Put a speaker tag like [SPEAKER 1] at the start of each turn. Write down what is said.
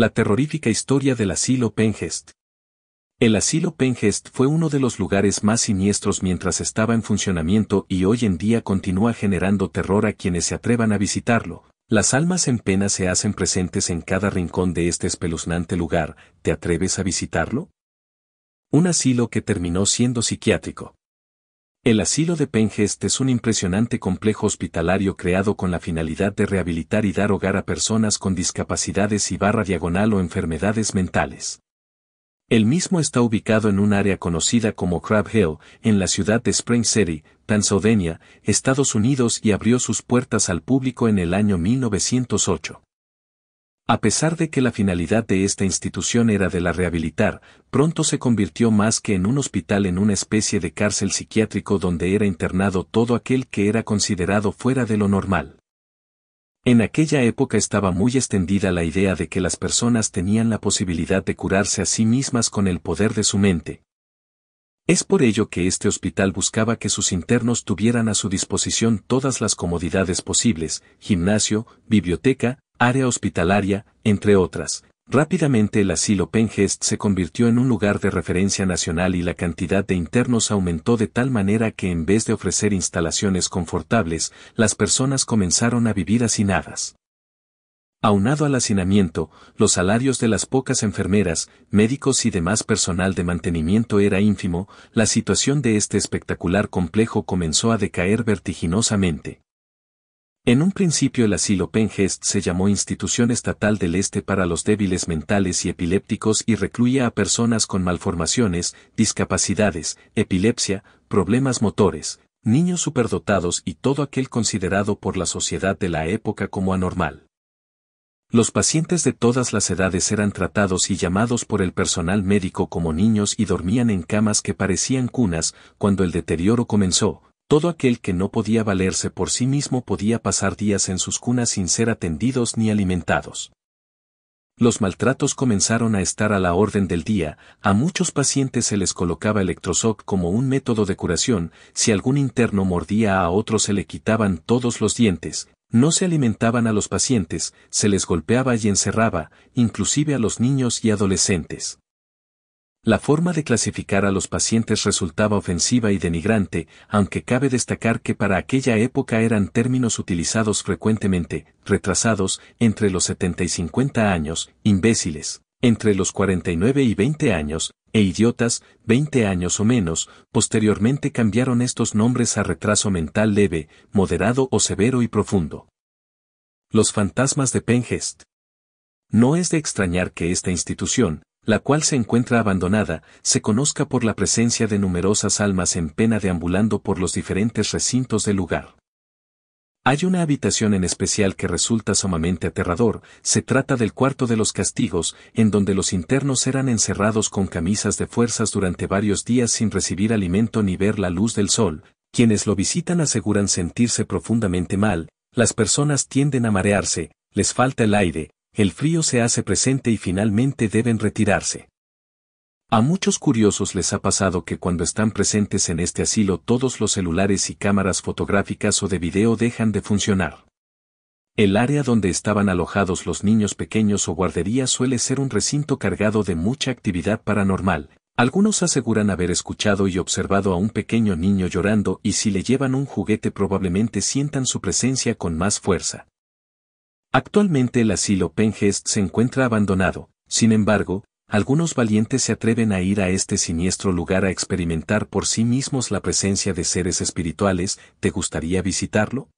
[SPEAKER 1] La terrorífica historia del asilo Pengest. El asilo Pengest fue uno de los lugares más siniestros mientras estaba en funcionamiento y hoy en día continúa generando terror a quienes se atrevan a visitarlo. Las almas en pena se hacen presentes en cada rincón de este espeluznante lugar. ¿Te atreves a visitarlo? Un asilo que terminó siendo psiquiátrico. El asilo de Pengest es un impresionante complejo hospitalario creado con la finalidad de rehabilitar y dar hogar a personas con discapacidades y barra diagonal o enfermedades mentales. El mismo está ubicado en un área conocida como Crab Hill, en la ciudad de Spring City, Pennsylvania, Estados Unidos y abrió sus puertas al público en el año 1908. A pesar de que la finalidad de esta institución era de la rehabilitar, pronto se convirtió más que en un hospital en una especie de cárcel psiquiátrico donde era internado todo aquel que era considerado fuera de lo normal. En aquella época estaba muy extendida la idea de que las personas tenían la posibilidad de curarse a sí mismas con el poder de su mente. Es por ello que este hospital buscaba que sus internos tuvieran a su disposición todas las comodidades posibles, gimnasio, biblioteca, área hospitalaria, entre otras. Rápidamente el asilo Pengest se convirtió en un lugar de referencia nacional y la cantidad de internos aumentó de tal manera que en vez de ofrecer instalaciones confortables, las personas comenzaron a vivir hacinadas. Aunado al hacinamiento, los salarios de las pocas enfermeras, médicos y demás personal de mantenimiento era ínfimo, la situación de este espectacular complejo comenzó a decaer vertiginosamente. En un principio el asilo Pengest se llamó Institución Estatal del Este para los débiles mentales y epilépticos y recluía a personas con malformaciones, discapacidades, epilepsia, problemas motores, niños superdotados y todo aquel considerado por la sociedad de la época como anormal. Los pacientes de todas las edades eran tratados y llamados por el personal médico como niños y dormían en camas que parecían cunas cuando el deterioro comenzó, todo aquel que no podía valerse por sí mismo podía pasar días en sus cunas sin ser atendidos ni alimentados. Los maltratos comenzaron a estar a la orden del día, a muchos pacientes se les colocaba electroshock como un método de curación, si algún interno mordía a otro se le quitaban todos los dientes, no se alimentaban a los pacientes, se les golpeaba y encerraba, inclusive a los niños y adolescentes. La forma de clasificar a los pacientes resultaba ofensiva y denigrante, aunque cabe destacar que para aquella época eran términos utilizados frecuentemente, retrasados, entre los 70 y 50 años, imbéciles, entre los 49 y 20 años, e idiotas, 20 años o menos, posteriormente cambiaron estos nombres a retraso mental leve, moderado o severo y profundo. Los fantasmas de Pengest. No es de extrañar que esta institución, la cual se encuentra abandonada, se conozca por la presencia de numerosas almas en pena deambulando por los diferentes recintos del lugar. Hay una habitación en especial que resulta sumamente aterrador, se trata del cuarto de los castigos, en donde los internos eran encerrados con camisas de fuerzas durante varios días sin recibir alimento ni ver la luz del sol, quienes lo visitan aseguran sentirse profundamente mal, las personas tienden a marearse, les falta el aire, el frío se hace presente y finalmente deben retirarse. A muchos curiosos les ha pasado que cuando están presentes en este asilo todos los celulares y cámaras fotográficas o de video dejan de funcionar. El área donde estaban alojados los niños pequeños o guardería suele ser un recinto cargado de mucha actividad paranormal. Algunos aseguran haber escuchado y observado a un pequeño niño llorando y si le llevan un juguete probablemente sientan su presencia con más fuerza. Actualmente el asilo Pengest se encuentra abandonado, sin embargo, algunos valientes se atreven a ir a este siniestro lugar a experimentar por sí mismos la presencia de seres espirituales, ¿te gustaría visitarlo?